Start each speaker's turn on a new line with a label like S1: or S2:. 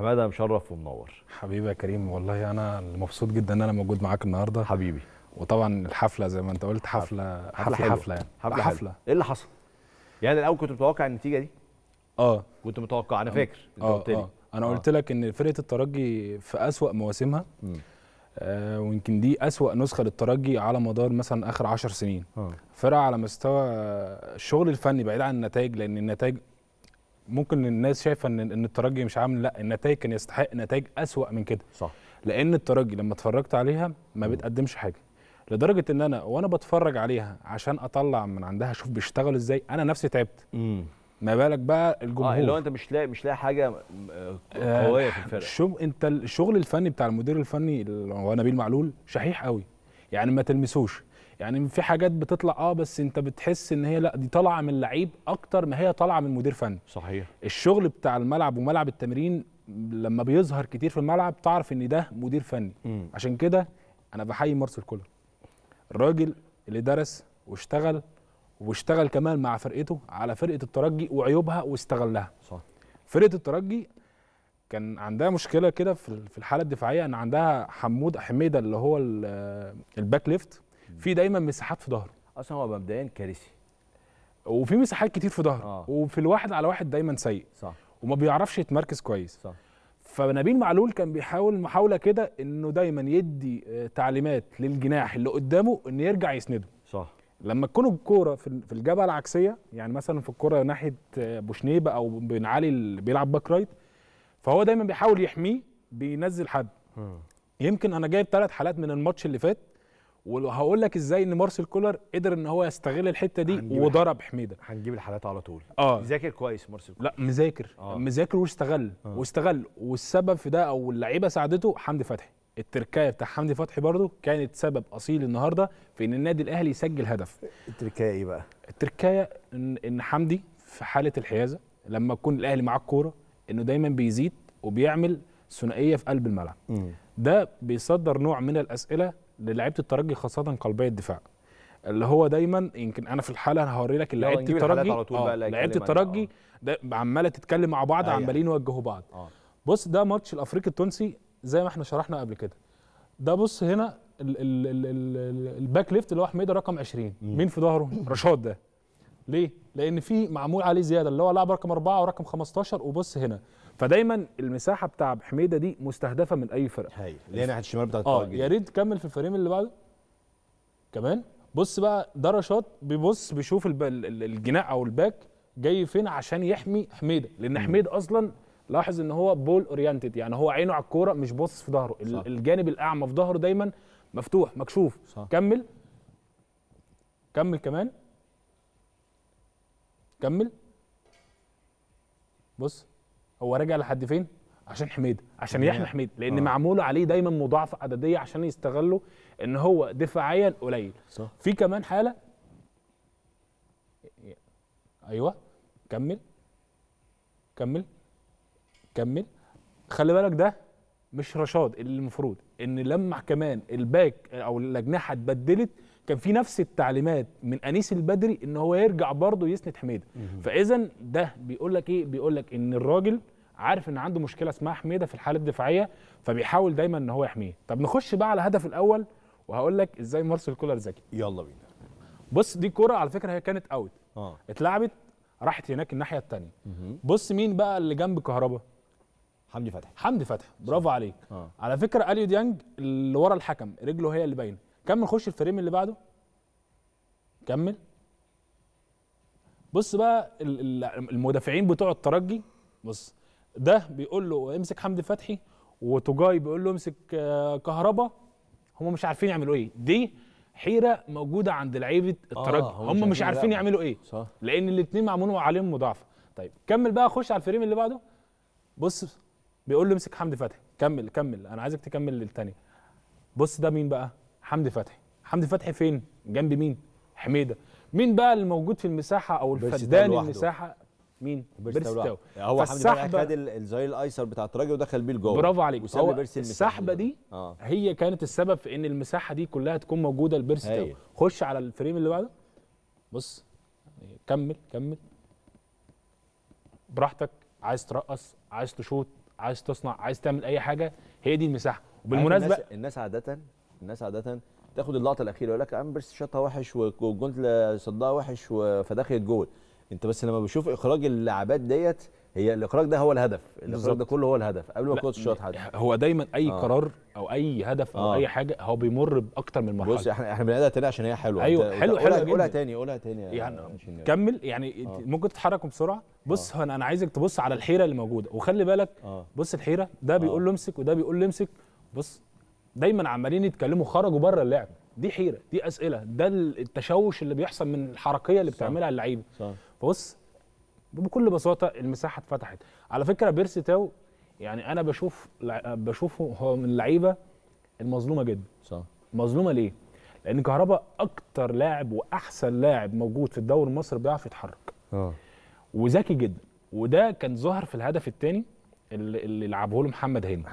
S1: حماده مشرف ومنور حبيبي يا كريم والله انا مبسوط جدا ان انا موجود معاك النهارده حبيبي وطبعا الحفله زي ما انت قلت حفله حفله حفله, حفلة يعني حفله, حفلة. ايه اللي حصل يعني الاول كنت متوقع النتيجه دي اه كنت متوقع انا فاكر انت آه، قلت لي آه. انا آه. قلت لك ان فرقه الترجي في اسوا مواسمها آه ويمكن دي اسوا نسخه للترجي على مدار مثلا اخر 10 سنين آه. فرقه على مستوى الشغل الفني بعيد عن النتائج لان النتائج ممكن الناس شايفه ان ان الترجي مش عامل لا النتائج كان يستحق نتائج اسوا من كده صح لان الترجي لما اتفرجت عليها ما بتقدمش حاجه لدرجه ان انا وانا بتفرج عليها عشان اطلع من عندها اشوف بيشتغلوا ازاي انا نفسي تعبت مم. ما بالك بقى الجمهور اه اللي هو انت مش لاقي مش لاقي حاجه آه، آه، قويه في الفرقه شوف انت الشغل الفني بتاع المدير الفني اللي هو نبيل معلول شحيح قوي يعني ما تلمسوش يعني في حاجات بتطلع اه بس انت بتحس ان هي لا دي طالعه من لعيب اكتر ما هي طالعه من مدير فني صحيح الشغل بتاع الملعب وملعب التمرين لما بيظهر كتير في الملعب تعرف ان ده مدير فني م. عشان كده انا بحيي مارسيل كولر الراجل اللي درس واشتغل واشتغل كمان مع فرقته على فرقه الترجي وعيوبها واستغلها صح فرقه الترجي كان عندها مشكله كده في الحاله الدفاعيه ان عندها حمود حميده اللي هو الباك ليفت في دايما مساحات في ظهره اصلا هو مبدئيا كارثي وفي مساحات كتير في ظهره آه. وفي الواحد على واحد دايما سيء صح وما بيعرفش يتمركز كويس صح فنبيل معلول كان بيحاول محاوله كده انه دايما يدي آه، تعليمات للجناح اللي قدامه ان يرجع يسنده صح لما تكون الكوره في الجبهه العكسيه يعني مثلا في الكوره ناحيه آه، ابو شنيبه او بن علي اللي بيلعب باك رايت فهو دايما بيحاول يحميه بينزل حد م. يمكن انا جايب ثلاث حالات من الماتش اللي فات وهقول لك ازاي ان مارسيل كولر قدر ان هو يستغل الحته دي وضرب حميده هنجيب الحالات على طول اه مذاكر كويس مارسيل كولر لا مذاكر آه. مذاكر واستغل آه. واستغل والسبب في ده او اللعيبه ساعدته حمدي فتحي التركايه بتاع حمدي فتحي برده كانت سبب اصيل النهارده في ان النادي الاهلي يسجل هدف التركايه ايه بقى التركايه ان ان حمدي في حاله الحيازه لما يكون الاهلي معاه الكوره انه دايما بيزيد وبيعمل ثنائيه في قلب الملعب ده بيصدر نوع من الاسئله للعيبه الترجي خاصه قلبيه الدفاع اللي هو دايما يمكن انا في الحاله انا هوري لك لعيبه آه، الترجي آه لعيبه الترجي عماله تتكلم مع بعض أيوة. عمالين يوجهوا بعض آه. بص ده ماتش الافريقي التونسي زي ما احنا شرحنا قبل كده ده بص هنا الباك ليفت اللي هو حميده رقم 20 مم. مين في ظهره رشاد ده ليه لان في معمول عليه زياده اللي هو لاعب رقم 4 ورقم 15 وبص هنا فدايما المساحه بتاع حميده دي مستهدفه من اي فرقه هي اللي هي ناحيه الشمال بتاعت اه يا ريت تكمل في الفريم اللي بعده كمان بص بقى ده رشاط بيبص بيشوف الجناح او الباك جاي فين عشان يحمي حميده لان حميده اصلا لاحظ ان هو بول اورينتد يعني هو عينه على الكوره مش باصص في ظهره الجانب الاعمى في ظهره دايما مفتوح مكشوف صح. كمل كمل كمان كمل بص هو راجع لحد فين؟ عشان حميد عشان يحيى حميد لان آه. معمول عليه دايما مضاعفه عدديه عشان يستغلوا ان هو دفاعيا قليل صح. في كمان حاله ايوه كمل كمل كمل خلي بالك ده مش رشاد اللي المفروض ان لما كمان الباك او الاجنحه اتبدلت كان في نفس التعليمات من انيس البدري ان هو يرجع برضه يسند حميده فاذا ده بيقول لك ايه بيقول لك ان الراجل عارف ان عنده مشكله اسمها حميده في الحاله الدفاعيه فبيحاول دايما ان هو يحميه طب نخش بقى على الهدف الاول وهقول لك ازاي مارسيل كولر ذكي يلا بينا بص دي كرة على فكره هي كانت اوت آه. اتلعبت راحت هناك الناحيه الثانيه بص مين بقى اللي جنب كهربا حمدي فتحي حمدي فتحي برافو عليك آه. على فكره اليو ديانج اللي ورا الحكم رجله هي اللي باينه كمل خش الفريم اللي بعده كمل بص بقى المدافعين بتوع الترجي بص ده بيقول له امسك حمدي فتحي وتوجاي بيقول له امسك آه، كهربا هم مش عارفين يعملوا ايه دي حيره موجوده عند لعيبه آه، الترجي آه هم مش عارفين يعملوا ايه صح. لان الاثنين معمولين عليهم مضاعفه طيب كمل بقى خش على الفريم اللي بعده بص بيقول له امسك حمدي فتحي كمل كمل انا عايزك تكمل للثانيه بص ده مين بقى حمدي فتحي حمدي فتحي فين جنب مين حميده مين بقى اللي موجود في المساحه او الفدان المساحه مين بيرستاو هو حمدي خد الظهير الايسر بتاع الراجل ودخل بيه لجوه برافو عليك هو السحبه دي آه. هي كانت السبب في ان المساحه دي كلها تكون موجوده لبيرستاو خش على الفريم اللي بعده بص كمل كمل براحتك عايز ترقص عايز تشوط عايز تصنع عايز تعمل اي حاجه هي دي المساحه وبالمناسبه الناس, الناس عاده الناس عاده تاخد اللقطه الاخيره يقول لك عم بيرس شاطها وحش والجون صدها وحش فدخلت جول انت بس لما بشوف اخراج اللعبات ديت هي الاخراج ده هو الهدف الاخراج ده كله هو الهدف قبل ما الكوره تشوط حد هو دايما اي آه. قرار او اي هدف او آه. اي حاجه هو بيمر باكتر من مرحله بص احنا احنا بنقولها تاني عشان هي حلوه ايوه حلو حلو قولها, قولها تاني قولها تاني يعني كمل يعني آه. ممكن تتحركوا بسرعه بص آه. انا عايزك تبص على الحيره اللي موجوده وخلي بالك آه. بص الحيره ده بيقول له آه. امسك وده بيقول له امسك بص دايما عمالين يتكلموا خرجوا بره اللعب دي حيره دي اسئله ده التشوش اللي بيحصل من الحركيه اللي بتعملها اللعيبه بص بكل بساطه المساحه اتفتحت على فكره بيرسي تاو يعني انا بشوف بشوفه هو من اللعيبه المظلومه جدا صح مظلومه ليه لان كهربا اكتر لاعب واحسن لاعب موجود في الدوري المصري بيعرف يتحرك اه وذكي جدا وده كان ظهر في الهدف الثاني اللي لعبه له محمد هاني